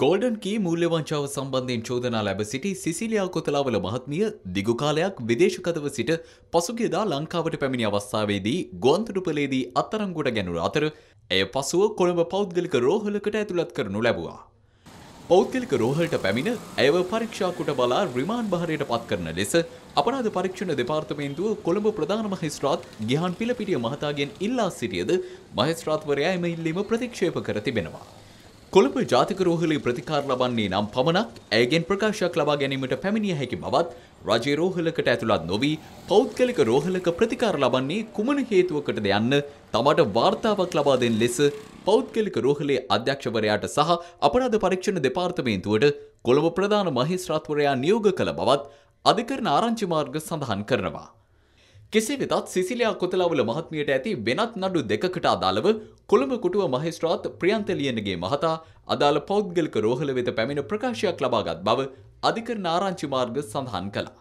ගෝල්ඩන්ගේ මූල්‍යවංචාව සම්බන්ධයෙන් චෝදනා ලැබ සිටි සිසිලියා කොතලාවල මහත්මිය දිගු කාලයක් විදේශකතව සිට පසුගියදා ලංකාවට පැමිණි අවස්ථාවේදී ගොන්තුඩුපලේදී අත්තරංගුට ගැනුණු අතර ඇය පසුව කොළඹ පෞද්ගලික රෝහලකට ඇතුළත් කරනු ලැබුවා. පෞද්ගලික රෝහලට පැමිණ ඇයව පරීක්ෂාකුට බලා රිමාන් භාරයට පත් කරන ලෙස අපරාධ පරීක්ෂණ දෙපාර්තමේන්තුව කොළඹ ප්‍රධාන මහිස්ත්‍රාත් ගිහන් පිලපිටිය මහතාගෙන් ඉල්ලා සිටියද මහිස්ත්‍රාත්වරයා එම ඉල්ලීම ප්‍රතික්ෂේප කර තිබෙනවා. කොළඹ ජාතික රෝහලේ ප්‍රතිකාර ලබන්නේ නම් පමණක් ඇයගෙන් ප්‍රකාශයක් ලබා ගැනීමට පැමිණිය හැකි බවත් රජයේ රෝහලකට ඇතුළත් නොවී පෞද්ගලික රෝහලක ප්‍රතිකාර ලබන්නේ කුමන හේතුවකටද යන්න තමට වාර්තාවක් ලබා දෙන ලෙස පෞද්ගලික රෝහලේ අධ්‍යක්ෂවරයාට සහ අපරාධ පරීක්ෂණ දෙපාර්තමේන්තුවට කොළඹ ප්‍රධාන මහේස්ත්‍රාත්වරයා නියෝග කළ බවත් අධිකරණ ආරංචි මාර්ග සඳහන් කරනවා. කෙසේ වෙතත් සිසිලියා කොතලාවල මහත්මියට ඇති වෙනත් නඩු දෙකකට අදාළව කොළඹ කොටුව මහේස්ත්‍රාත් ප්‍රියන්ත ලියනගේ මහතා අදාළ පෞද්ගලික රෝහල වෙත පැමිණ ප්‍රකාශයක් ලබාගත් බව අධිකරණ ආරංචි මාර්ග සඳහන් කළා.